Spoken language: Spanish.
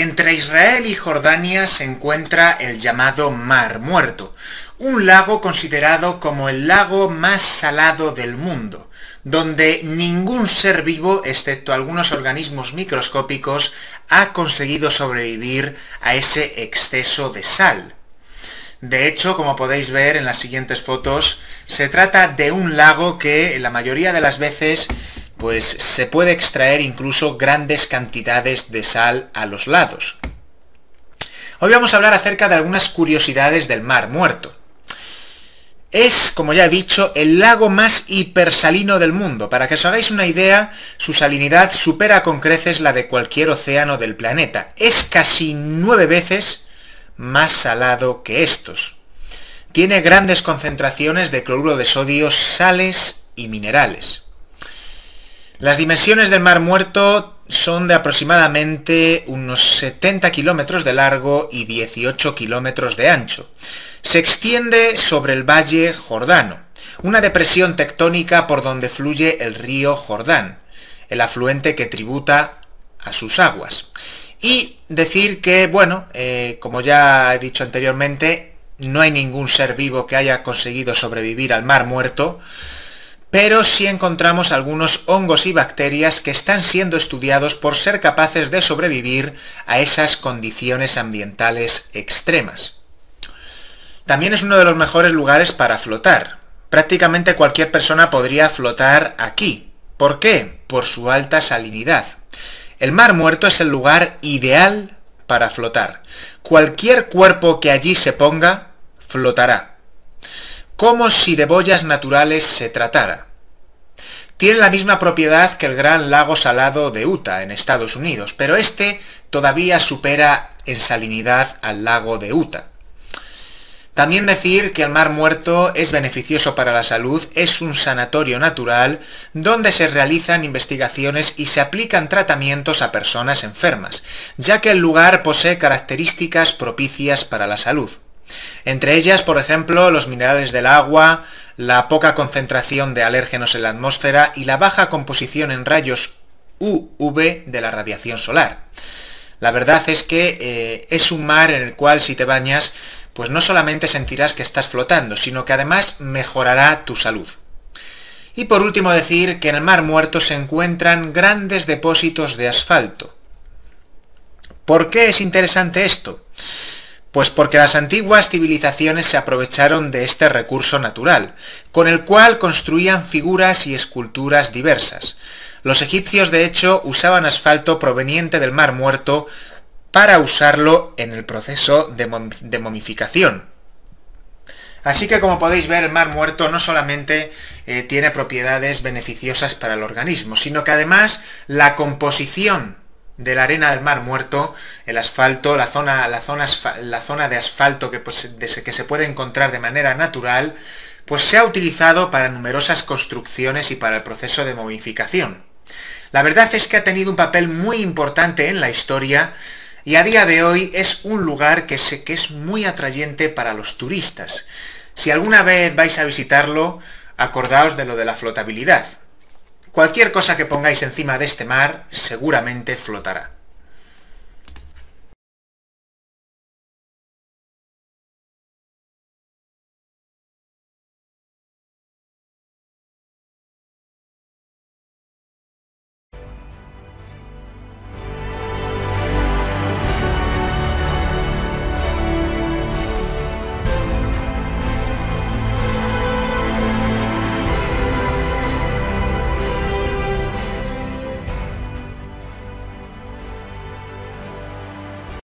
Entre Israel y Jordania se encuentra el llamado Mar Muerto, un lago considerado como el lago más salado del mundo, donde ningún ser vivo, excepto algunos organismos microscópicos, ha conseguido sobrevivir a ese exceso de sal. De hecho, como podéis ver en las siguientes fotos, se trata de un lago que la mayoría de las veces pues se puede extraer incluso grandes cantidades de sal a los lados. Hoy vamos a hablar acerca de algunas curiosidades del mar muerto. Es, como ya he dicho, el lago más hipersalino del mundo. Para que os hagáis una idea, su salinidad supera con creces la de cualquier océano del planeta. Es casi nueve veces más salado que estos. Tiene grandes concentraciones de cloruro de sodio, sales y minerales. Las dimensiones del Mar Muerto son de aproximadamente unos 70 kilómetros de largo y 18 kilómetros de ancho. Se extiende sobre el Valle Jordano, una depresión tectónica por donde fluye el río Jordán, el afluente que tributa a sus aguas. Y decir que, bueno, eh, como ya he dicho anteriormente, no hay ningún ser vivo que haya conseguido sobrevivir al mar muerto, pero sí encontramos algunos hongos y bacterias que están siendo estudiados por ser capaces de sobrevivir a esas condiciones ambientales extremas. También es uno de los mejores lugares para flotar. Prácticamente cualquier persona podría flotar aquí. ¿Por qué? Por su alta salinidad. El mar muerto es el lugar ideal para flotar. Cualquier cuerpo que allí se ponga, flotará como si de boyas naturales se tratara. Tiene la misma propiedad que el gran lago salado de Utah, en Estados Unidos, pero este todavía supera en salinidad al lago de Utah. También decir que el Mar Muerto es beneficioso para la salud, es un sanatorio natural donde se realizan investigaciones y se aplican tratamientos a personas enfermas, ya que el lugar posee características propicias para la salud. Entre ellas, por ejemplo, los minerales del agua, la poca concentración de alérgenos en la atmósfera y la baja composición en rayos UV de la radiación solar. La verdad es que eh, es un mar en el cual si te bañas, pues no solamente sentirás que estás flotando, sino que además mejorará tu salud. Y por último decir que en el Mar Muerto se encuentran grandes depósitos de asfalto. ¿Por qué es interesante esto? Pues porque las antiguas civilizaciones se aprovecharon de este recurso natural, con el cual construían figuras y esculturas diversas. Los egipcios de hecho usaban asfalto proveniente del mar muerto para usarlo en el proceso de, momificación. Así que como podéis ver, el mar muerto no solamente eh, tiene propiedades beneficiosas para el organismo, sino que además la composición de la arena del mar muerto, el asfalto, la zona, la zona de asfalto que, pues, que se puede encontrar de manera natural, pues se ha utilizado para numerosas construcciones y para el proceso de momificación. La verdad es que ha tenido un papel muy importante en la historia y a día de hoy es un lugar que, sé que es muy atrayente para los turistas. Si alguna vez vais a visitarlo, acordaos de lo de la flotabilidad. Cualquier cosa que pongáis encima de este mar seguramente flotará.